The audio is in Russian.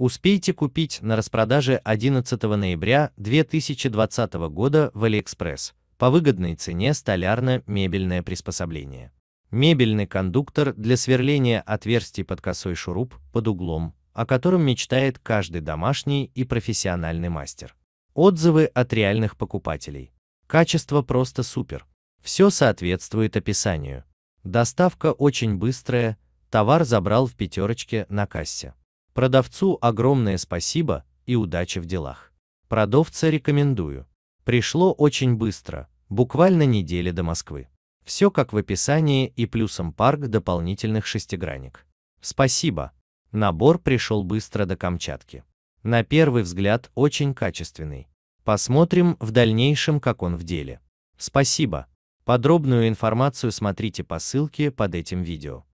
Успейте купить на распродаже 11 ноября 2020 года в AliExpress по выгодной цене столярно-мебельное приспособление. Мебельный кондуктор для сверления отверстий под косой шуруп под углом, о котором мечтает каждый домашний и профессиональный мастер. Отзывы от реальных покупателей. Качество просто супер. Все соответствует описанию. Доставка очень быстрая, товар забрал в пятерочке на кассе. Продавцу огромное спасибо и удачи в делах. Продавца рекомендую. Пришло очень быстро, буквально недели до Москвы. Все как в описании и плюсом парк дополнительных шестигранник. Спасибо. Набор пришел быстро до Камчатки. На первый взгляд очень качественный. Посмотрим в дальнейшем, как он в деле. Спасибо. Подробную информацию смотрите по ссылке под этим видео.